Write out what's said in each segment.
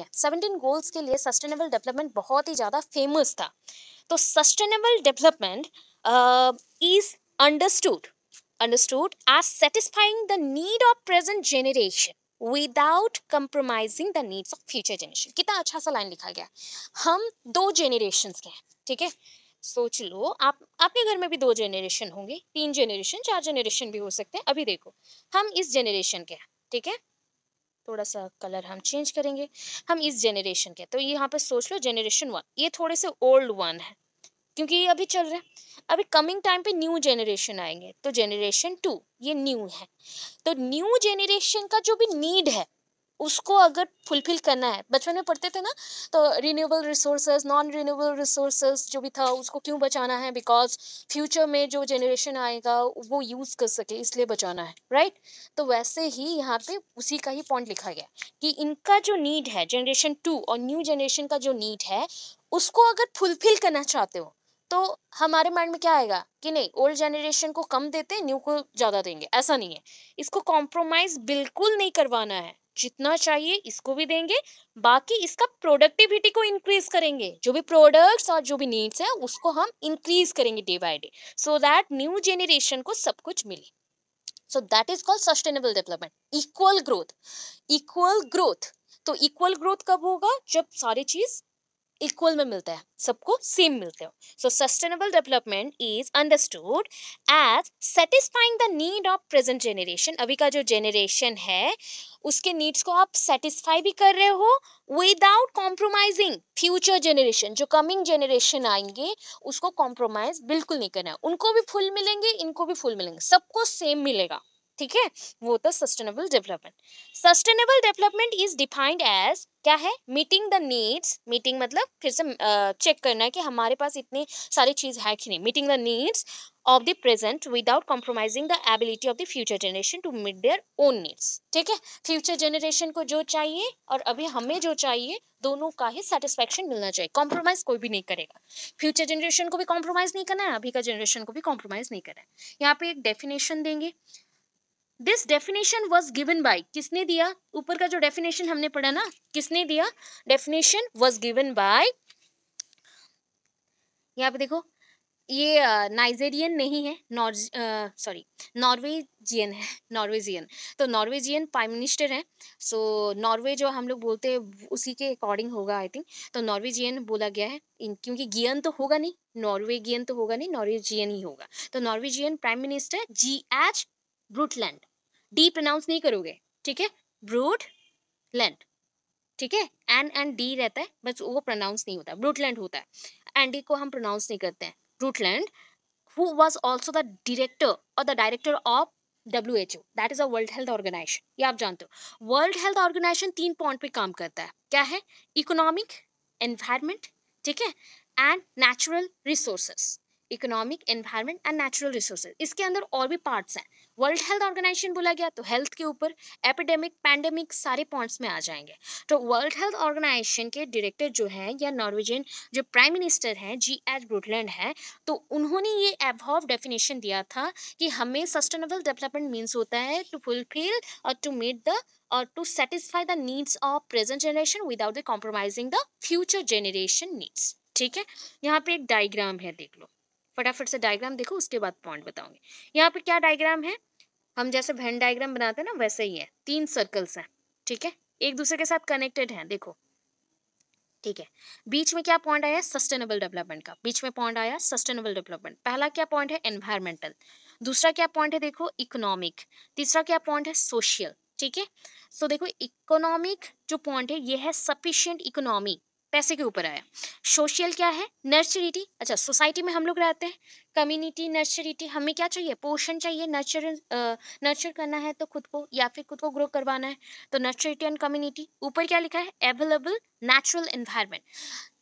है seventeen goals के लिए सस्टेनेबल डेवलपमेंट बहुत ही ज़्यादा फेमस था तो sustainable development is understood understood as satisfying the need of present generation without compromising the needs of future generation कितना अच्छा सा लाइन लिखा गया हम दो जेनरेशन के हैं ठीक है सोच लो आप आपके घर में भी दो जेनरेशन होंगे तीन जेनरेशन चार जेनरेशन भी हो सकते हैं अभी देखो हम इस जेनरेशन के हैं ठीक है थोड़ा सा कलर हम चेंज करेंगे हम इस जेनरेशन के तो ये यहाँ पे सोच लो जेनरेशन वन ये थोड़े से ओल्ड वन है क्योंकि ये अभी चल रहे हैं अभी कमिंग टाइम पे न्यू जेनरेशन आएंगे तो जेनरेशन टू ये न्यू है तो न्यू जेनरेशन का जो भी नीड है उसको अगर फुलफिल करना है बचपन में पढ़ते थे ना तो renewable resources non renewable resources जो भी था उसको क्यों बचाना है बिकॉज फ्यूचर में जो जनरेशन आएगा वो यूज़ कर सके इसलिए बचाना है राइट तो वैसे ही यहाँ पे उसी का ही पॉइंट लिखा गया कि इनका जो नीड है जनरेशन टू और न्यू जनरेशन का जो नीड है उसको अगर फुलफिल करना चाहते हो तो हमारे माइंड में क्या आएगा कि नहीं ओल्ड जनरेशन को कम देते न्यू को ज़्यादा देंगे ऐसा नहीं है इसको कॉम्प्रोमाइज़ बिल्कुल नहीं करवाना है जितना चाहिए इसको भी देंगे बाकी इसका प्रोडक्टिविटी को इंक्रीज करेंगे जो भी प्रोडक्ट्स और जो भी नीड्स है उसको हम इंक्रीज करेंगे day by day so that new generation को सब कुछ मिले so that is called sustainable development equal growth equal growth तो इक्वल ग्रोथ कब होगा जब सारी चीज इक्वल में मिलता है सबको सेम मिलते हो so sustainable development is understood as satisfying the need of present generation अभी का जो जेनरेशन है उसके नीड्स को आप सेटिस्फाई भी कर रहे हो विदाउट कॉम्प्रोमाइजिंग फ्यूचर जेनरेशन जो कमिंग जेनरेशन आएंगे उसको कॉम्प्रोमाइज बिल्कुल नहीं करना है उनको भी फुल मिलेंगे इनको भी फुल मिलेंगे सबको सेम मिलेगा ठीक है वो था sustainable development sustainable development is defined as क्या है मीटिंग द नीड्स मीटिंग मतलब फिर से चेक करना है कि हमारे पास इतनी सारी चीज़ है कि नहीं meeting the needs of the present without compromising the ability of the future generation to meet their own needs ठीक है फ्यूचर जनरेशन को जो चाहिए और अभी हमें जो चाहिए दोनों का ही सेटिस्फेक्शन मिलना चाहिए कॉम्प्रोमाइज कोई भी नहीं करेगा फ्यूचर जनरेशन को भी कॉम्प्रोमाइज नहीं करना है अभी का जनरेशन को भी कॉम्प्रोमाइज नहीं करना है यहाँ पे एक डेफिनेशन देंगे this definition was given by किसने दिया ऊपर का जो डेफिनेशन हमने पढ़ा ना किसने दिया डेफिनेशन वॉज गिवन बाय यहाँ पे देखो ये नाइजेरियन नहीं है नॉर्ज सॉरी नॉर्वेजियन है नॉर्वेजियन तो नॉर्वेजियन प्राइम मिनिस्टर है सो नॉर्वे जो हम लोग बोलते हैं उसी के अकॉर्डिंग होगा आई थिंक तो नॉर्वेजियन बोला गया है इन क्योंकि गियन तो होगा नहीं नॉर्वेगियन तो होगा नहीं नॉर्वेजियन ही होगा तो Norwegian prime minister G H Brundtland डी प्रोनाउंस नहीं करोगे ठीक है ब्रूट लेंट ठीक है एन एंड डी रहता है बस वो प्रोनाउंस नहीं होता ब्रूटलैंड होता है एंड डी को हम प्रोनाउंस नहीं करते हैं Brundtland who was also the director और the director of W H O that is a world health organization ये आप जानते हो वर्ल्ड हेल्थ ऑर्गेनाइजेशन तीन पॉइंट पे काम करता है क्या है इकोनॉमिक एनवायरमेंट ठीक है and natural resources economic environment and natural resources इसके अंदर और भी पार्ट्स हैं वर्ल्ड हेल्थ ऑर्गेनाइजेशन बोला गया तो हेल्थ के ऊपर एपिडेमिक पैंडेमिक सारे पॉइंट्स में आ जाएंगे तो वर्ल्ड हेल्थ ऑर्गेनाइजेशन के डायरेक्टर जो हैं या नॉर्वेजियन जो प्राइम मिनिस्टर हैं जी एच ब्रुटलैंड हैं तो उन्होंने ये एवॉव डेफिनेशन दिया था कि हमें सस्टेनेबल डेवलपमेंट मीन्स होता है टू फुलफिल और टू मीट द और to satisfy the needs of present generation without the compromising the future generation needs ठीक है यहाँ पे एक डायग्राम है देख लो फटाफट से डायग्राम देखो उसके बाद पॉइंट बताऊंगी यहाँ पे क्या डायग्राम है हम जैसे भैन डायग्राम बनाते हैं ना वैसे ही है तीन सर्कल्स हैं ठीक है एक दूसरे के साथ कनेक्टेड हैं देखो ठीक है बीच में क्या पॉइंट आया सस्टेनेबल डेवलपमेंट का बीच में पॉइंट आया सस्टेनेबल डेवलपमेंट पहला क्या पॉइंट है एनवायरमेंटल दूसरा क्या पॉइंट है देखो इकोनॉमिक तीसरा क्या पॉइंट है सोशल ठीक है सो देखो इकोनॉमिक जो पॉइंट है ये है सफिशियंट इकोनॉमी पैसे के ऊपर आया सोशल क्या है नर्चरिटी अच्छा सोसाइटी में हम लोग रहते हैं कम्युनिटी नर्चरिटी हमें क्या चाहिए पोषण चाहिए नर्चर नर्चर करना है तो खुद को या फिर खुद को ग्रो करवाना है तो नर्चरिटी एंड कम्युनिटी ऊपर क्या लिखा है अवेलेबल नेचुरल इन्वायरमेंट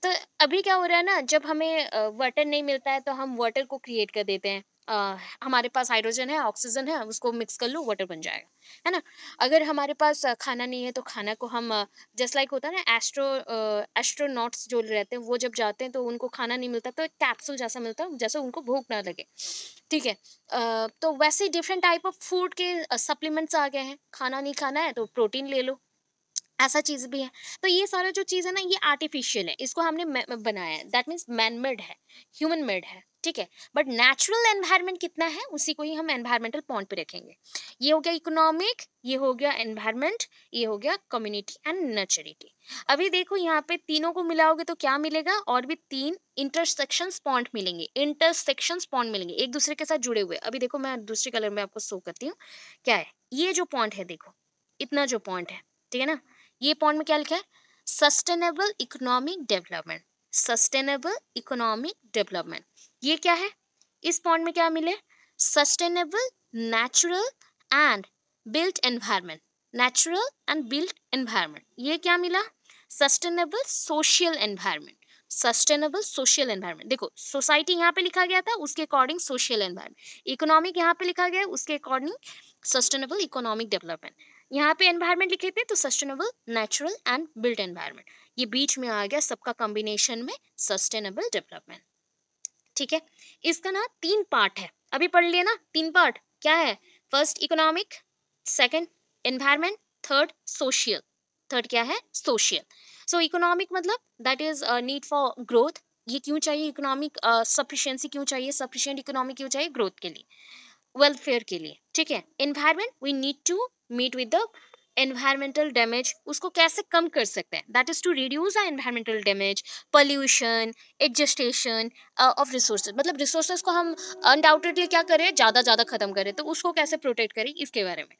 तो अभी क्या हो रहा है ना जब हमें वाटर नहीं मिलता है तो हम वाटर को क्रिएट कर देते हैं आ, हमारे पास हाइड्रोजन है ऑक्सीजन है उसको मिक्स कर लो वाटर बन जाएगा है ना अगर हमारे पास खाना नहीं है तो खाना को हम जस्ट लाइक होता है ना एस्ट्रो एस्ट्रोनॉट्स जो रहते हैं वो जब जाते हैं तो उनको खाना नहीं मिलता तो एक कैप्सूल जैसा मिलता है जैसे उनको भूख ना लगे ठीक है तो वैसे डिफरेंट टाइप ऑफ फूड के सप्लीमेंट्स आ गए हैं खाना नहीं खाना है तो प्रोटीन ले लो ऐसा चीज़ भी है तो ये सारा जो चीज़ है ना ये आर्टिफिशियल है इसको हमने बनाया है दैट मीन्स मैन मेड है ह्यूमन मेड है ठीक है बट नेचुरल एनवायरनमेंट कितना है उसी को ही हम एनवायरमेंटल पॉइंट पे रखेंगे ये हो गया इकोनॉमिक ये हो गया एनवायरनमेंट ये हो गया कम्युनिटी एंड नेचरिटी अभी देखो यहाँ पे तीनों को मिलाओगे तो क्या मिलेगा और भी तीन इंटरसेक्शन पॉइंट मिलेंगे इंटरसेक्शन पॉइंट मिलेंगे एक दूसरे के साथ जुड़े हुए अभी देखो मैं दूसरे कलर में आपको शो करती हूँ क्या है ये जो पॉइंट है देखो इतना जो पॉइंट है ठीक है ना ये पॉइंट में क्या लिखा है sustainable economic development sustainable economic development ये क्या है इस पॉइंट में क्या मिले sustainable natural and built environment natural and built environment ये क्या मिला sustainable social environment sustainable social environment देखो सोसाइटी यहाँ पे लिखा गया था उसके अकॉर्डिंग सोशल एनवायरमेंट इकोनॉमिक यहाँ पे लिखा गया उसके अकॉर्डिंग सस्टेनेबल इकोनॉमिक डेवलपमेंट यहाँ पे एनवायरमेंट लिखे थे तो sustainable natural and built environment ये बीच में आ गया सबका कॉम्बिनेशन में सस्टेनेबल डेवलपमेंट ठीक है इसका ना तीन पार्ट है अभी पढ़ लिया ना तीन पार्ट क्या है first economic second environment third social third क्या है सोशियल सो इकोनॉमिक मतलब that is need for growth ये क्यों चाहिए इकोनॉमिक सफिशियंसी uh, क्यों चाहिए सफिशियंट इकोनॉमिक क्यों चाहिए ग्रोथ के लिए वेलफेयर के लिए ठीक है environment we need to meet with the environmental damage उसको कैसे कम कर सकते हैं that is to reduce our environmental damage pollution adjustation of resource मतलब रिसोर्स को हम अनडाउटेडली क्या करें ज़्यादा ज़्यादा ख़त्म करें तो उसको कैसे प्रोटेक्ट करें इसके बारे में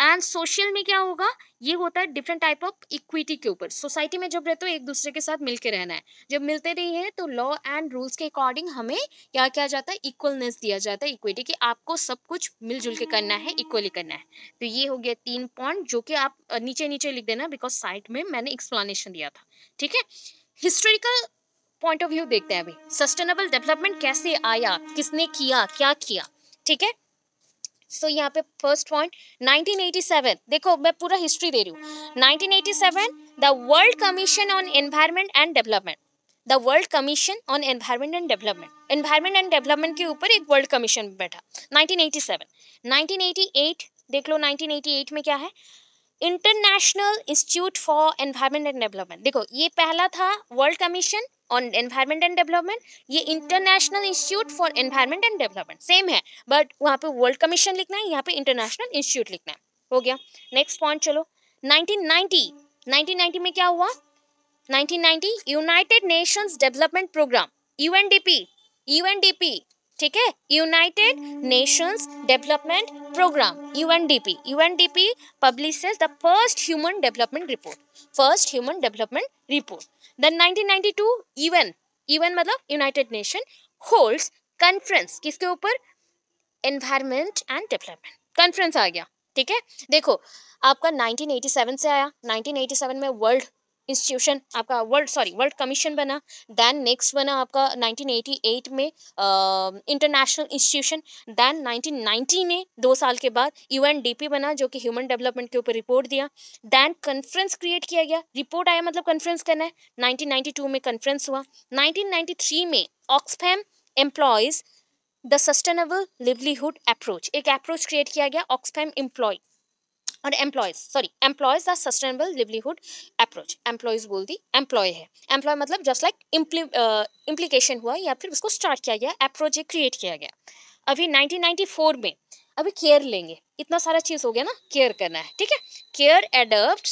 एंड सोशल में क्या होगा ये होता है डिफरेंट टाइप ऑफ इक्विटी के ऊपर सोसाइटी में जब रहते हो एक दूसरे के साथ मिलकर रहना है जब मिलते नहीं है तो लॉ एंड रूल्स के अकॉर्डिंग हमें क्या किया जाता है इक्वलनेस दिया जाता है इक्विटी कि आपको सब कुछ मिलजुल के करना है इक्वली करना है तो ये हो गया तीन पॉइंट जो कि आप नीचे नीचे लिख देना बिकॉज साइड में मैंने एक्सप्लेनेशन दिया था ठीक है हिस्टोरिकल पॉइंट ऑफ व्यू देखते हैं अभी सस्टेनेबल डेवलपमेंट कैसे आया किसने किया क्या किया ठीक है सो so, यहाँ पे फर्स्ट पॉइंट 1987 देखो मैं पूरा हिस्ट्री दे रही हूँ 1987 the world commission on environment and development the world commission on environment and development environment and development के ऊपर एक वर्ल्ड कमीशन बैठा 1987 1988 देख लो 1988 में क्या है international institute for environment and development देखो ये पहला था world commission on environment and development ये international institute for environment and development same है बट वहाँ पे वर्ल्ड कमीशन लिखना है यहाँ पे इंटरनेशनल इंस्टीट्यूट लिखना है हो गया नेक्स्ट पॉइंट चलो 1990 1990 में क्या हुआ 1990 United Nations development programme UNDP UNDP ठीक है United Nations development programme UNDP UNDP publishes the first human development report first human development report then 1992 UN UN मतलब यूनाइटेड नेशन होल्ड्स कॉन्फ्रेंस किसके ऊपर environment and development conference आ गया ठीक है देखो आपका 1987 से आया 1987 में वर्ल्ड इंस्टीट्यूशन आपका वर्ल्ड सॉरी वर्ल्ड कमीशन बना दैन नेक्स्ट बना आपका 1988 में इंटरनेशनल इंस्टीट्यूशन दैन 1990 में दो साल के बाद यूएनडीपी बना जो कि ह्यूमन डेवलपमेंट के ऊपर रिपोर्ट दिया दैन कन्फ्रेंस क्रिएट किया गया रिपोर्ट आया मतलब कन्फ्रेंस करना है 1992 में कन्फ्रेंस हुआ 1993 में Oxfam employs the sustainable livelihood approach एक अप्रोच क्रिएट किया गया ऑक्सफैम एम्प्लॉय और employs sorry employs the sustainable livelihood approach employs बोल दी एम्प्लॉय है एम्प्लॉय मतलब जस्ट लाइक इम्प्लीकेशन हुआ या फिर उसको स्टार्ट किया गया अप्रोच क्रिएट किया गया अभी 1994 में अभी केयर लेंगे इतना सारा चीज़ हो गया ना केयर करना है ठीक है CARE adapt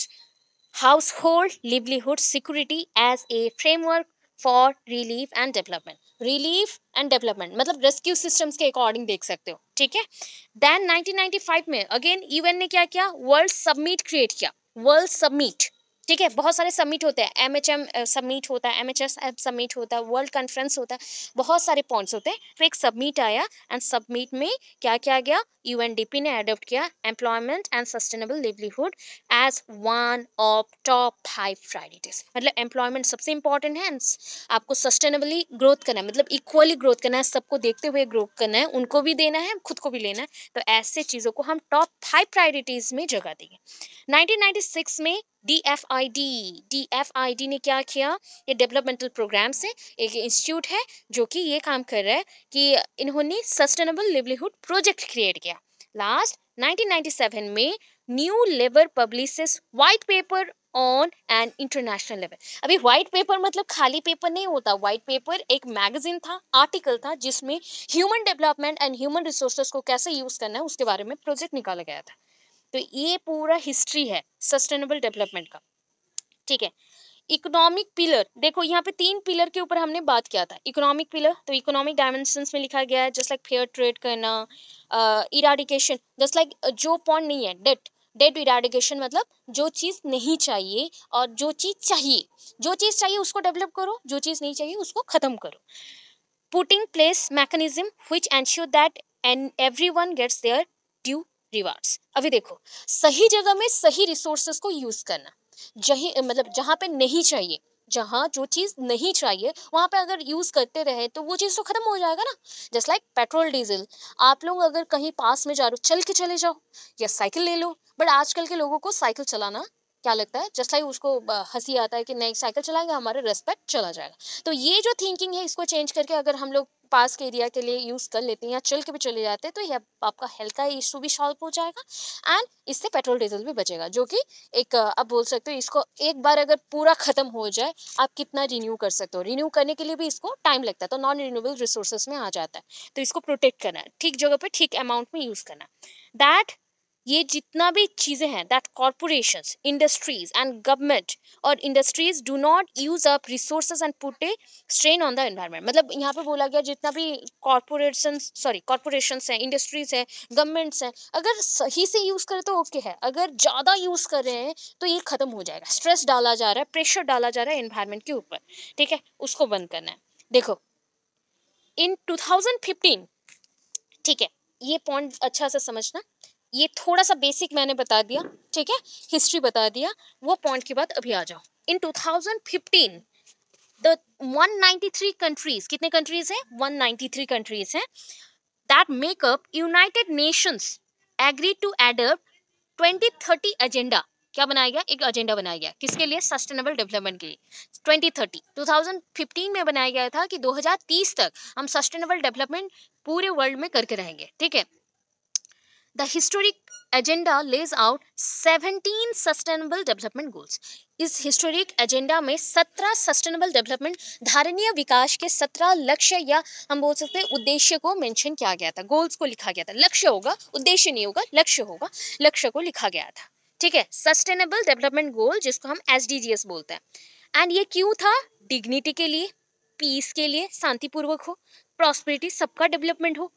house hold livelihood security as a framework for relief and development relief and development मतलब रेस्क्यू सिस्टम्स के अकॉर्डिंग देख सकते हो ठीक है देन 1995 में अगेन यूएन e ने क्या किया वर्ल्ड सबमिट क्रिएट किया वर्ल्ड सबमिट ठीक है बहुत सारे समिट होते हैं एम एच एम सबमिट होता है M H S M summit होता है वर्ल्ड कॉन्फ्रेंस होता है बहुत सारे पॉइंट्स होते हैं तो एक सबमिट आया एंड सबमिट में क्या क्या गया यू एन डी पी ने अडोप्ट किया employment and sustainable livelihood as one of top five priorities मतलब एम्प्लॉयमेंट सबसे इंपॉर्टेंट है आपको सस्टेनेबली ग्रोथ करना है मतलब इक्वली ग्रोथ करना है सबको देखते हुए ग्रोथ करना है उनको भी देना है खुद को भी लेना है तो ऐसे चीज़ों को हम टॉप फाइव प्रायोरिटीज़ में जगह देंगे सिक्स में आई डी ने क्या किया ये डेवलपमेंटल प्रोग्राम से एक इंस्टीट्यूट है जो कि ये काम कर रहा है कि इन्होंने सस्टेनेबल लिवलीहुड प्रोजेक्ट क्रिएट किया लास्ट 1997 में new labour publishes white paper on an international level अभी वाइट पेपर मतलब खाली पेपर नहीं होता वाइट पेपर एक मैगजीन था आर्टिकल था जिसमें human development and human resources को कैसे यूज़ करना है उसके बारे में प्रोजेक्ट निकाला गया था तो ये पूरा हिस्ट्री है सस्टेनेबल डेवलपमेंट का ठीक है इकोनॉमिक पिलर देखो यहाँ पे तीन पिलर के ऊपर हमने बात किया था इकोनॉमिक पिलर तो इकोनॉमिक डायमेंशन में लिखा गया है जस्ट लाइक फेयर ट्रेड करना इराडिकेशन जस्ट लाइक जो पॉइंट नहीं है डेट डेट इराडिकेशन मतलब जो चीज़ नहीं चाहिए और जो चीज़ चाहिए जो चीज़ चाहिए उसको डेवलप करो जो चीज़ नहीं चाहिए उसको ख़त्म करो putting place mechanism which ensure that and everyone gets their rewards अभी देखो सही जगह में सही रिसोर्सेस को यूज करना जही मतलब जहाँ पे नहीं चाहिए जहाँ जो चीज़ नहीं चाहिए वहाँ पे अगर यूज़ करते रहे तो वो चीज़ तो ख़त्म हो जाएगा ना जस्ट लाइक पेट्रोल डीजल आप लोग अगर कहीं पास में जा रहे हो चल के चले जाओ या साइकिल ले लो बट आजकल के लोगों को साइकिल चलाना क्या लगता है जस्ट लाइक उसको हंसी आता है कि नहीं साइकिल चलाएगा हमारा रेस्पेक्ट चला जाएगा तो ये जो थिंकिंग है इसको चेंज करके अगर हम लोग पास के एरिया के लिए यूज़ कर लेते हैं या चल के भी चले जाते हैं तो यह आपका हेल्थ का इशू भी सॉल्व हो जाएगा एंड इससे पेट्रोल डीजल भी बचेगा जो कि एक आप बोल सकते हो इसको एक बार अगर पूरा ख़त्म हो जाए आप कितना रिन्यू कर सकते हो रिन्यू करने के लिए भी इसको टाइम लगता है तो नॉन रिन्यूएबल रिसोर्सेज में आ जाता है तो इसको प्रोटेक्ट करना है ठीक जगह पर ठीक अमाउंट में यूज़ करना दैट ये जितना भी चीज़ें हैं that corporation industries and government और industries do not use up resource and put a strain on the environment मतलब यहाँ पे बोला गया जितना भी कॉरपोरेशन सॉरी कॉरपोरेशन हैं इंडस्ट्रीज हैं गवर्नमेंट्स हैं अगर सही से यूज़ करें तो ओके है अगर ज़्यादा यूज़ कर रहे हैं तो ये ख़त्म हो जाएगा स्ट्रेस डाला जा रहा है प्रेशर डाला जा रहा है एनवायरमेंट के ऊपर ठीक है उसको बंद करना है देखो इन टू ठीक है ये पॉइंट अच्छा से समझना ये थोड़ा सा बेसिक मैंने बता दिया ठीक है हिस्ट्री बता दिया वो पॉइंट के बाद अभी आ जाओ इन 2015 द 193 कंट्रीज कितने कंट्रीज हैं 193 कंट्रीज हैं that make up united nations agree to adapt 2030 agenda क्या बनाया गया एक एजेंडा बनाया गया किसके लिए सस्टेनेबल डेवलपमेंट के लिए 2030 2015 में बनाया गया था कि 2030 तक हम सस्टेनेबल डेवलपमेंट पूरे वर्ल्ड में करके रहेंगे ठीक है the historic agenda lays out 17 sustainable development goals इस हिस्टोरिक एजेंडा में 17 सस्टेनेबल डेवलपमेंट धारणीय विकास के 17 लक्ष्य या हम बोल सकते हैं उद्देश्य को मेंशन किया गया था गोल्स को लिखा गया था लक्ष्य होगा उद्देश्य नहीं होगा लक्ष्य होगा लक्ष्य को लिखा गया था ठीक है सस्टेनेबल डेवलपमेंट गोल जिसको हम एस बोलते हैं एंड ये क्यों था डिग्निटी के लिए पीस के लिए शांतिपूर्वक हो प्रॉस्पेरिटी सबका डेवलपमेंट हो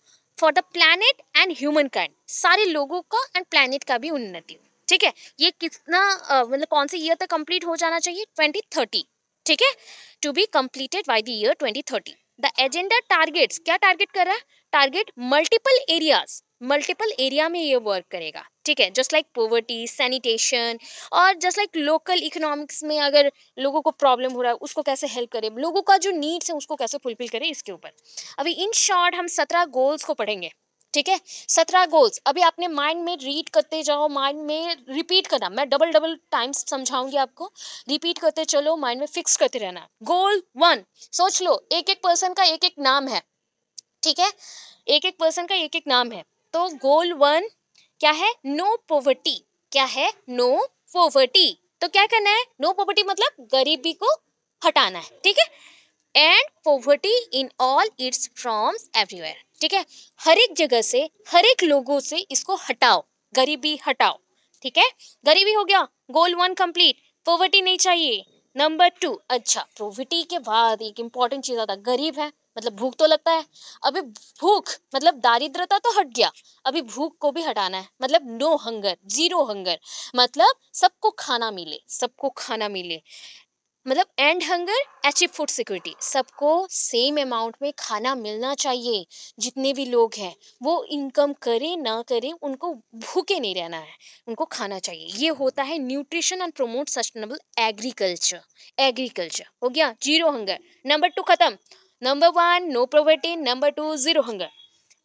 for the planet and humankind सारे लोगों का एंड प्लानट का भी उन्नति हो ठीक है ये कितना मतलब कौन से ईयर तक कंप्लीट हो जाना चाहिए ट्वेंटी थर्टी ठीक है to be completed by the year twenty thirty the agenda targets क्या टारगेट कर रहा है target multiple areas multiple area में ये वर्क करेगा ठीक है जस्ट लाइक पोवर्टी सैनिटेशन और जस्ट लाइक लोकल इकोनॉमिक्स में अगर लोगों को प्रॉब्लम हो रहा है उसको कैसे हेल्प करें लोगों का जो नीड्स है उसको कैसे फुलफिल करें इसके ऊपर अभी इन शॉर्ट हम सत्रह गोल्स को पढ़ेंगे ठीक है सत्रह गोल्स अभी आपने माइंड में रीड करते जाओ माइंड में रिपीट करना मैं डबल डबल टाइम्स समझाऊंगी आपको रिपीट करते चलो माइंड में फिक्स करते रहना गोल वन सोच लो एक एक पर्सन का एक एक नाम है ठीक है एक एक पर्सन का एक एक नाम है तो गोल वन क्या है नो पॉवर्टी क्या है नो पॉवर्टी तो क्या करना है नो पॉवर्टी मतलब गरीबी को हटाना है ठीक है end poverty in all its forms everywhere ठीक है हर एक जगह से हर एक लोगों से इसको हटाओ गरीबी हटाओ ठीक है गरीबी हो गया गोल वन कंप्लीट पॉवर्टी नहीं चाहिए नंबर टू अच्छा पॉवर्टी के बाद एक इंपॉर्टेंट चीज आता गरीब है मतलब भूख तो लगता है अभी भूख मतलब दारिद्रता तो हट गया अभी भूख को भी हटाना है मतलब नो हंगर जीरो हंगर मतलब सबको खाना मिले सबको खाना मिले मतलब end hunger achieve food security सबको सेम अमाउंट में खाना मिलना चाहिए जितने भी लोग हैं वो इनकम करें ना करें उनको भूखे नहीं रहना है उनको खाना चाहिए ये होता है nutrition and promote sustainable agriculture agriculture हो गया जीरो हंगर नंबर टू ख़त्म number one no poverty number two zero hunger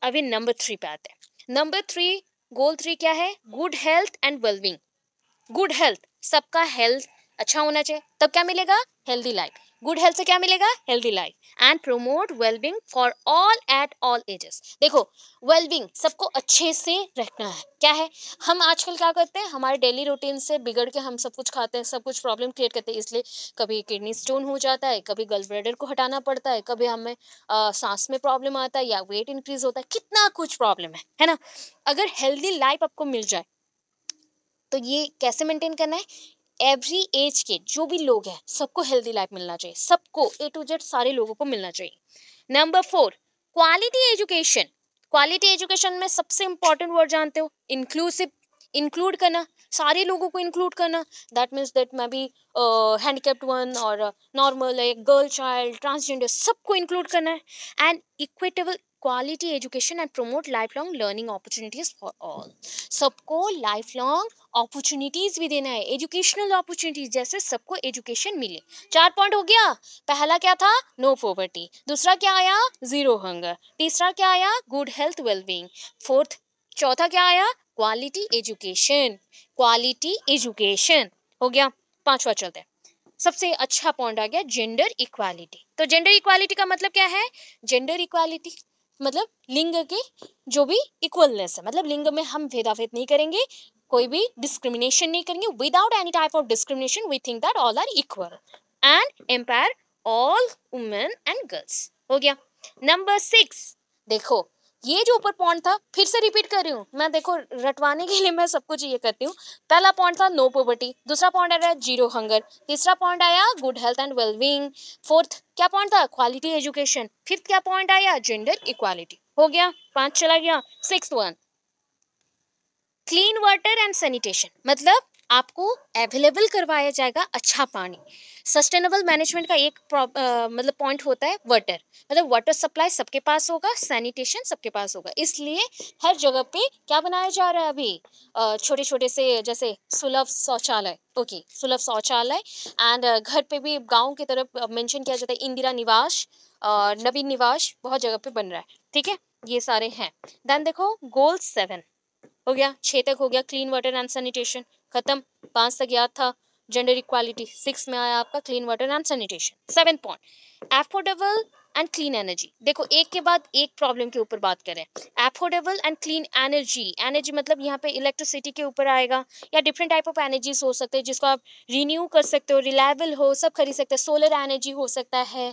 अभी नंबर थ्री पे आते हैं नंबर थ्री गोल थ्री क्या है good health and wellbeing good health सबका हेल्थ अच्छा होना चाहिए तब क्या मिलेगा हेल्दी लाइफ गुड हेल्थ से क्या मिलेगा healthy life and promote wellbeing for all at all ages देखो वेलबिंग सबको अच्छे से रखना है क्या है हम आजकल क्या करते हैं हमारे डेली रूटीन से बिगड़ के हम सब कुछ खाते हैं सब कुछ प्रॉब्लम क्रिएट करते हैं इसलिए कभी किडनी स्टोन हो जाता है कभी गल ब्रेडर को हटाना पड़ता है कभी हमें आ, सांस में प्रॉब्लम आता है या वेट इंक्रीज होता है कितना कुछ प्रॉब्लम है है ना अगर हेल्दी लाइफ आपको मिल जाए तो ये कैसे मेंटेन करना है एवरी एज के जो भी लोग हैं सबको हेल्दी लाइफ मिलना चाहिए सबको ए टू जेड सारे लोगों को मिलना चाहिए number four quality education quality education में सबसे इंपॉर्टेंट वर्ड जानते हो इंक्लूसिव इंक्लूड करना सारे लोगों को इंक्लूड करना दैट मीन्स दैट मैं भी हैंडीकेप्ड वन और नॉर्मल है गर्ल चाइल्ड ट्रांसजेंडर सबको इंक्लूड करना है and equitable quality education and promote lifelong learning opportunities for all सबको लाइफ लॉन्ग अपॉर्चुनिटीज़ भी देना है एजुकेशनल अपॉर्चुनिटीज जैसे सबको एजुकेशन मिले चार पॉइंट हो गया पहला क्या था नो पॉवर्टी दूसरा क्या आया जीरो हंगर तीसरा क्या आया गुड हेल्थ वेलबींग फोर्थ चौथा क्या आया क्वालिटी एजुकेशन क्वालिटी एजुकेशन हो गया पांचवा चलते हैं सबसे अच्छा पॉइंट आ गया जेंडर इक्वालिटी तो जेंडर इक्वालिटी का मतलब क्या है जेंडर इक्वालिटी मतलब लिंग के जो भी इक्वलनेस है मतलब लिंग में हम भेदाभेद नहीं करेंगे कोई भी डिस्क्रिमिनेशन नहीं करेंगे without any type of discrimination we think that all are equal and empower all women and girls हो गया नंबर सिक्स देखो ये जो ऊपर पॉइंट था फिर से रिपीट कर रही हूँ मैं देखो रटवाने के लिए मैं सब कुछ ये करती हूँ पहला पॉइंट था नो पॉवर्टी दूसरा पॉइंट आ रहा है जीरो हंगर तीसरा पॉइंट आया good health and wellbeing fourth क्या पॉइंट था क्वालिटी एजुकेशन फिफ्थ क्या पॉइंट आया जेंडर इक्वालिटी हो गया पांच चला गया six one clean water and sanitation मतलब आपको अवेलेबल करवाया जाएगा अच्छा पानी सस्टेनेबल मैनेजमेंट का एक मतलब पॉइंट होता है वाटर मतलब वाटर सप्लाई सबके पास होगा सैनिटेशन सबके पास होगा इसलिए हर जगह पे क्या बनाया जा रहा है अभी छोटे छोटे से जैसे सुलभ शौचालय ओके सुलभ शौचालय एंड घर पे भी गांव की तरफ मेंशन किया जाता है इंदिरा निवास और नवीन निवास बहुत जगह पे बन रहा है ठीक है ये सारे हैं देन देखो गोल सेवन हो गया छः तक हो गया क्लीन वाटर एंड सैनिटेशन खत्म पाँच तक याद था जेंडर इक्वालिटी सिक्स में आया आपका clean water and sanitation seven point affordable and clean energy देखो एक के बाद एक प्रॉब्लम के ऊपर बात करें affordable and clean energy energy मतलब यहाँ पे इलेक्ट्रिसिटी के ऊपर आएगा या डिफरेंट टाइप ऑफ एनर्जीज हो सकते हैं जिसको आप रिन्यू कर सकते हो रिलायबल हो सब खरीद सकते हैं सोलर एनर्जी हो सकता है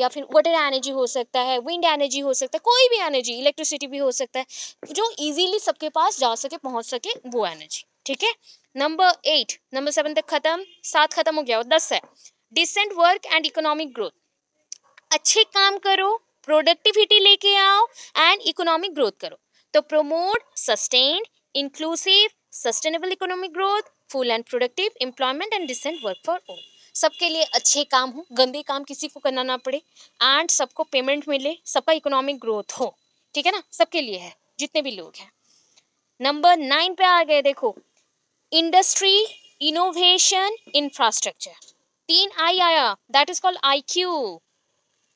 या फिर वाटर एनर्जी हो सकता है विंड एनर्जी हो सकता है कोई भी एनर्जी इलेक्ट्रिसिटी भी हो सकता है जो ईजिली सबके पास जा सके पहुँच सके वो एनर्जी ठीक है नंबर एट नंबर सेवन तक खत्म सात खत्म हो गया और दस है decent work and economic growth अच्छे काम करो प्रोडक्टिविटी लेके आओ एंड इकोनॉमिक ग्रोथ करो तो promote sustain inclusive sustainable economic growth full and productive employment and decent work for all सबके लिए अच्छे काम हो गंदे काम किसी को करना ना पड़े एंड सबको पेमेंट मिले सबका इकोनॉमिक ग्रोथ हो ठीक है ना सबके लिए है जितने भी लोग हैं नंबर नाइन पे आ गए देखो इंडस्ट्री इनोवेशन इंफ्रास्ट्रक्चर तीन आई आया that is called I Q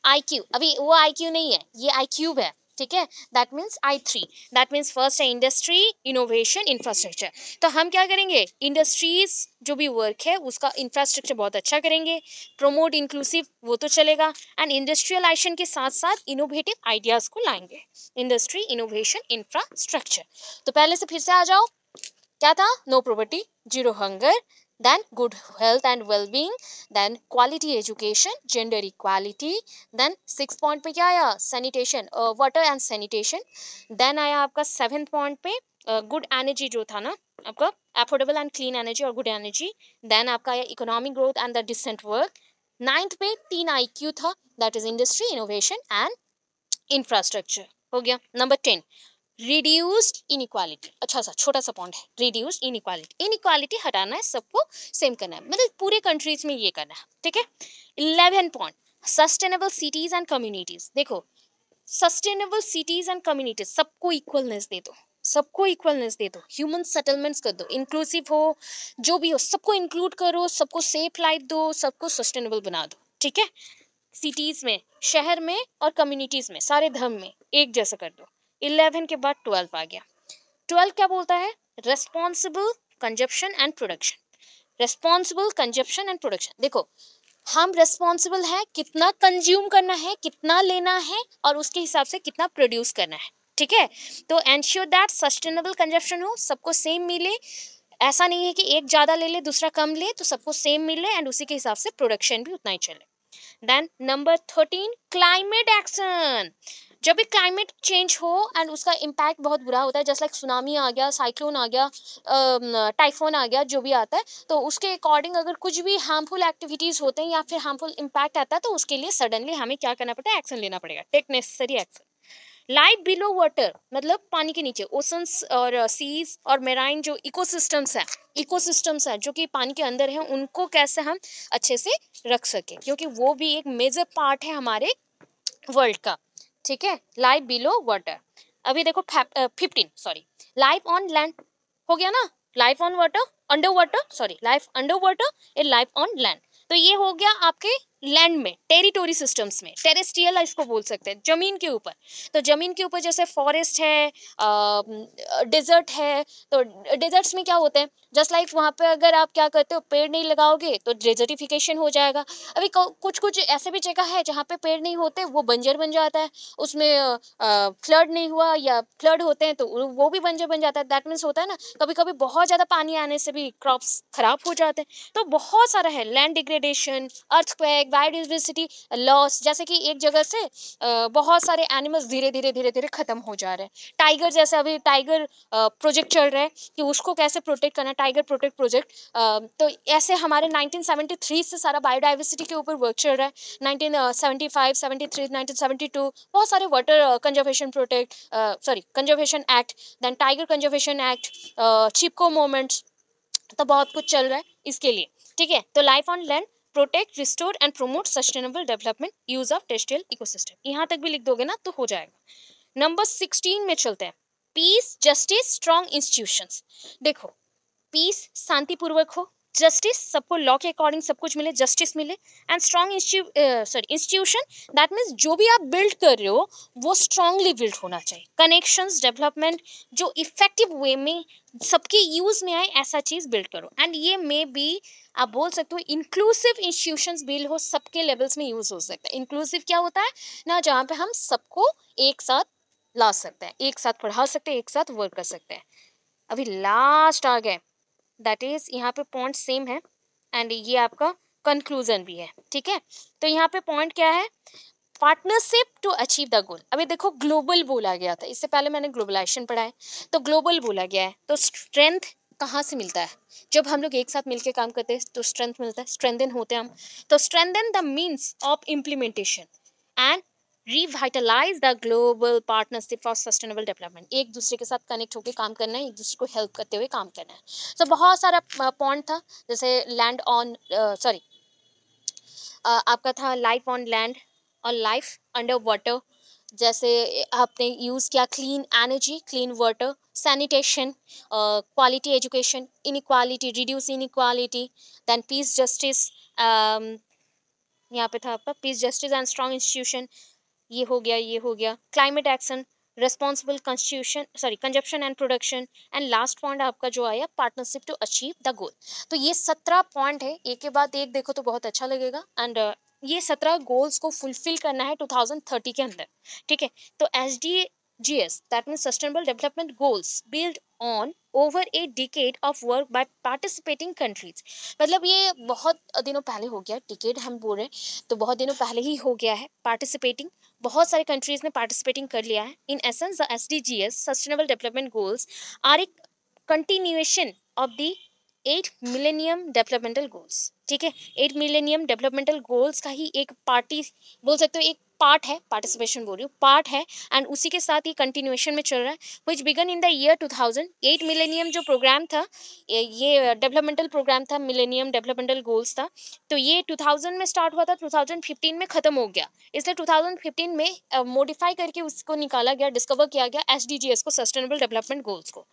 I Q अभी वो आई क्यू नहीं है ये आई क्यूब है ठीक है that means I three that means first है इंडस्ट्री इनोवेशन इंफ्रास्ट्रक्चर तो हम क्या करेंगे इंडस्ट्रीज जो भी वर्क है उसका इंफ्रास्ट्रक्चर बहुत अच्छा करेंगे प्रोमोट इंक्लूसिव वो तो चलेगा एंड इंडस्ट्रियलाइजेशन के साथ साथ इनोवेटिव आइडियाज़ को लाएंगे इंडस्ट्री इनोवेशन इंफ्रास्ट्रक्चर तो पहले से फिर से आ जाओ क्या था no property zero hunger then good health and wellbeing then quality education gender equality then six point पे क्या आया sanitation water and sanitation then आया आपका सेवेंथ पॉइंट पे गुड uh, एनर्जी जो था ना आपका एफोर्डेबल एंड क्लीन एनर्जी और गुड एनर्जी देन आपका आया economic growth and the decent work ninth पे तीन आईक्यू था that is industry innovation and infrastructure हो गया नंबर टेन रिड्यूस्ड इनक्वालिटी अच्छा सा छोटा सा पॉइंट है रिड्यूस्ड इनक्वालिटी इनक्वालिटी हटाना है सबको सेम करना है मतलब पूरे कंट्रीज में ये करना है ठीक है eleven point sustainable cities and communities देखो सस्टेनेबल सिटीज एंड कम्युनिटीज सबको इक्वलनेस दे दो सबको इक्वलनेस दे दो ह्यूमन सेटलमेंट्स कर दो इंक्लूसिव हो जो भी हो सबको इंक्लूड करो सबको सेफ लाइफ दो सबको सस्टेनेबल बना दो ठीक है सिटीज़ में शहर में और कम्युनिटीज़ में सारे धर्म में एक जैसा कर दो इलेवन के बाद ट्वेल्व आ गया ट्वेल्व क्या बोलता है responsible consumption and production responsible consumption and production देखो हम रेस्पॉन्सिबल है कितना कंज्यूम करना है कितना लेना है और उसके हिसाब से कितना प्रोड्यूस करना है ठीक है तो एंश्योर दैट सस्टेनेबल कंजप्शन हो सबको सेम मिले ऐसा नहीं है कि एक ज़्यादा ले ले दूसरा कम ले तो सबको सेम मिले एंड उसी के हिसाब से प्रोडक्शन भी उतना ही चले then number thirteen climate action जब भी क्लाइमेट चेंज हो एंड उसका इम्पैक्ट बहुत बुरा होता है जैसे लाइक सुनामी आ गया साइक्लोन आ गया टाइफोन um, आ गया जो भी आता है तो उसके अकॉर्डिंग अगर कुछ भी हार्मफुल एक्टिविटीज़ होते हैं या फिर हार्मफुल इम्पैक्ट आता है तो उसके लिए सडनली हमें क्या करना पड़ता है एक्शन लेना पड़ेगा take necessary action life below water मतलब पानी के नीचे ओशंस और सीज uh, और मेराइन जो इकोसिस्टम्स हैं इकोसिस्टम्स हैं जो कि पानी के अंदर हैं उनको कैसे हम अच्छे से रख सकें क्योंकि वो भी एक मेजर पार्ट है हमारे वर्ल्ड का ठीक है लाइव बिलो वाटर अभी देखो fifteen sorry life on land हो गया ना life on water under water sorry life under water and life on land तो ये हो गया आपके लैंड में टेरिटोरी सिस्टम्स में टेरेस्ट्रियल इसको बोल सकते हैं ज़मीन के ऊपर तो ज़मीन के ऊपर जैसे फॉरेस्ट है डेजर्ट है तो डेजर्ट्स में क्या होते हैं जस्ट लाइक वहाँ पे अगर आप क्या करते हो पेड़ नहीं लगाओगे तो डेजर्टिफिकेशन हो जाएगा अभी कुछ कुछ ऐसे भी जगह है जहाँ पे पेड़ नहीं होते वो बंजर बन जाता है उसमें फ्लड नहीं हुआ या फ्लड होते हैं तो वो भी बंजर बन जाता है दैट मीन्स होता है ना कभी कभी बहुत ज़्यादा पानी आने से भी क्रॉप्स खराब हो जाते हैं तो बहुत सारा है land degradation earthquake biodiversity loss जैसे कि एक जगह से बहुत सारे एनिमल्स धीरे धीरे धीरे धीरे ख़त्म हो जा रहे हैं टाइगर जैसे अभी टाइगर प्रोजेक्ट तो चल रहा है कि उसको कैसे प्रोटेक्ट करना टाइगर प्रोटेक्ट प्रोजेक्ट तो ऐसे हमारे 1973 से सारा बायोडाइवर्सिटी के ऊपर वर्क चल रहा है नाइनटीन 73, 1972 बहुत सारे water conservation protect sorry conservation act then tiger conservation act Chipko movements तो बहुत कुछ चल रहा है इसके लिए ठीक है तो life on land protect restore and promote sustainable development use of terrestrial ecosystem यहाँ तक भी लिख दोगे ना तो हो जाएगा नंबर सिक्सटीन में चलते हैं पीस जस्टिस स्ट्रॉन्ग इंस्टीट्यूशंस देखो पीस शांतिपूर्वक हो जस्टिस सबको लॉ के अकॉर्डिंग सब कुछ मिले जस्टिस मिले and strong sorry institution that means जो भी आप बिल्ड कर रहे हो वो स्ट्रांगली बिल्ड होना चाहिए कनेक्शंस डेवलपमेंट जो इफेक्टिव वे में सबके यूज़ में आए ऐसा चीज़ बिल्ड करो एंड ये मे बी आप बोल सकते हो इंक्लूसिव इंस्टीट्यूशन बिल्ड हो सबके लेवल्स में यूज़ हो सकता है इंक्लूसिव क्या होता है ना जहाँ पे हम सबको एक साथ ला सकते हैं एक साथ पढ़ा सकते हैं एक साथ वर्क कर सकते हैं अभी लास्ट आ गए दैट इज़ यहाँ पे पॉइंट सेम है एंड ये आपका कंक्लूजन भी है ठीक है तो यहाँ पे पॉइंट क्या है partnership to achieve the goal अभी देखो ग्लोबल बोला गया था इससे पहले मैंने ग्लोबलाइजेशन पढ़ा है तो ग्लोबल बोला गया है तो स्ट्रेंथ कहाँ से मिलता है जब हम लोग एक साथ मिलकर काम करते हैं तो स्ट्रेंथ मिलता है स्ट्रेंथन होते हैं हम तो strengthen the means of implementation and revitalise the global partnership for sustainable development एक दूसरे के साथ कनेक्ट होकर काम करना है एक दूसरे को हेल्प करते हुए काम करना है सो so, बहुत सारा पॉइंट था जैसे लैंड ऑन सॉरी आपका था लाइफ ऑन लैंड और लाइफ अंडर वाटर जैसे आपने यूज़ किया clean energy clean water sanitation quality education inequality reduce inequality then peace justice यहाँ पे था आपका peace justice and strong institution ये हो गया ये हो गया climate action responsible constitution sorry consumption and production and last point आपका जो आया partnership to achieve the goal तो ये सत्रह पॉइंट है एक के बाद एक देखो तो बहुत अच्छा लगेगा एंड uh, ये सत्रह गोल्स को फुलफिल करना है टू थाउजेंड थर्टी के अंदर ठीक है तो S D GS, that means Sustainable Development Goals, built on over a decade of work by participating countries. मतलब ये बहुत दिनों पहले हो गया डिकेड हम बोल रहे हैं तो बहुत दिनों पहले ही हो गया है पार्टिसिपेटिंग बहुत सारे कंट्रीज ने पार्टिसिपेटिंग कर लिया है in essence the S D G S sustainable development goals are a continuation of the eight millennium developmental goals ठीक है एट मिलेनियम डेवलपमेंटल गोल्स का ही एक पार्टी बोल सकते हो एक पार्ट है पार्टिसिपेशन बोल रही हूँ पार्ट है एंड उसी के साथ ये कंटिन्यूएशन में चल रहा है which began in the year two thousand eight millennium जो प्रोग्राम था ये डेवलपमेंटल प्रोग्राम था मिलेनियम डेवलपमेंटल गोल्स था तो ये टू थाउजेंड में स्टार्ट हुआ था टू थाउजेंड फिफ्टीन में ख़त्म हो गया इसलिए टू थाउजेंड फिफ्टीन में मोडिफाई uh, करके उसको निकाला गया डिस्कवर किया गया एस डी जी एस को सस्टेनेबल डेवलपमेंट गोल्स को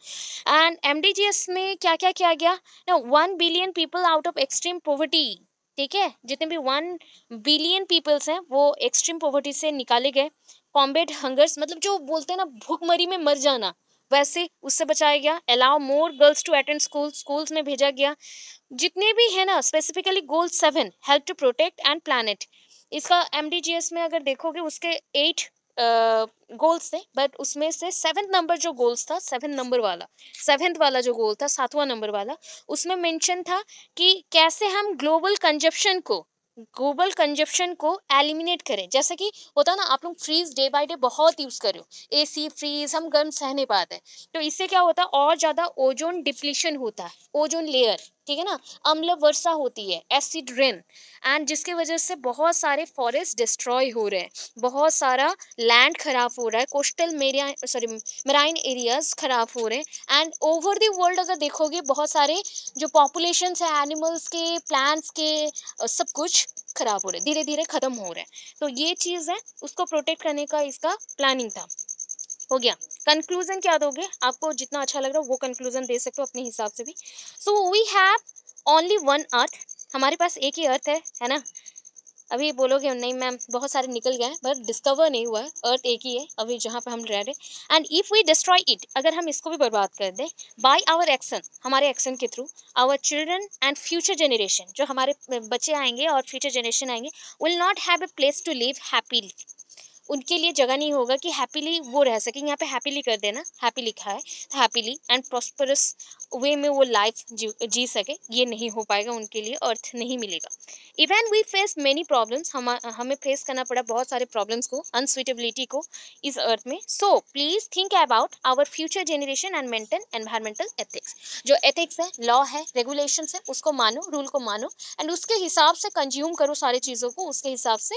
and M D G S में क्या क्या किया गया ना one billion people out of extreme poverty ठीक है जितने भी वन बिलियन पीपल्स हैं वो एक्सट्रीम पॉवर्टी से निकाले गए कॉम्बेट हंगर्स मतलब जो बोलते हैं ना भूखमरी में मर जाना वैसे उससे बचाया गया allow more girls to attend school schools में भेजा गया जितने भी है ना specifically goal seven help to protect and planet इसका एम में अगर देखोगे उसके एट गोल्स थे बट उसमें से सेवन्थ नंबर जो गोल्स था सेवन्थ नंबर वाला सेवन्थ वाला जो गोल था सातवां नंबर वाला उसमें मेंशन था कि कैसे हम ग्लोबल कंजप्शन को ग्लोबल कंजप्शन को एलिमिनेट करें जैसे कि होता है ना आप लोग फ्रीज डे बाय डे बहुत यूज़ कर रहे हो ए सी फ्रीज हम गर्म सह नहीं पाते तो इससे क्या होता है और ज़्यादा ओजोन डिप्लीशन होता है ओजोन लेयर ठीक है ना अम्ल वर्षा होती है एसिड रेन एंड जिसके वजह से बहुत सारे फॉरेस्ट डिस्ट्रॉय हो रहे हैं बहुत सारा लैंड खराब हो रहा है कोस्टल मेरिया सॉरी मराइन एरियाज खराब हो रहे हैं एंड ओवर दी वर्ल्ड अगर देखोगे बहुत सारे जो पॉपुलेशन है एनिमल्स के प्लांट्स के सब कुछ खराब हो रहे धीरे धीरे ख़त्म हो रहे हैं तो ये चीज़ है उसको प्रोटेक्ट करने का इसका प्लानिंग था हो गया कंक्लूजन क्या दोगे आपको जितना अच्छा लग रहा है वो कंक्लूजन दे सकते हो अपने हिसाब से भी so we have only one earth हमारे पास एक ही अर्थ है है ना अभी बोलोगे नहीं मैम बहुत सारे निकल गए हैं बट डिस्कवर नहीं हुआ है अर्थ एक ही है अभी जहाँ पर हम रह रहे and if we destroy it अगर हम इसको भी बर्बाद कर दें बाय आवर एक्शन हमारे एक्शन के through our children and future generation जो हमारे बच्चे आएंगे और फ्यूचर जनरेशन आएंगे will not have a place to live happily उनके लिए जगह नहीं होगा कि हैप्पीली वो रह सके यहाँ पे हैप्पीली कर देना हैप्पी लिखा है तो हैप्पीली एंड प्रॉस्परस वे में वो लाइफ जी, जी सके ये नहीं हो पाएगा उनके लिए अर्थ नहीं मिलेगा even we face many problems हम हमें फेस करना पड़ा बहुत सारे प्रॉब्लम्स को अनस्विटेबिलिटी को इस अर्थ में so please think about our future generation and maintain environmental ethics जो एथिक्स है लॉ है रेगुलेशन है उसको मानो रूल को मानो एंड उसके हिसाब से कंज्यूम करो सारी चीज़ों को उसके हिसाब से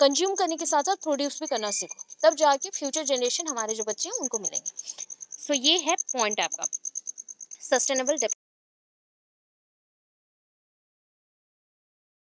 कंज्यूम करने के साथ साथ प्रोड्यूस भी करना सीखो तब जाके फ्यूचर जनरेशन हमारे जो बच्चे हैं उनको मिलेंगे सो so, ये है पॉइंट आपका सस्टेनेबल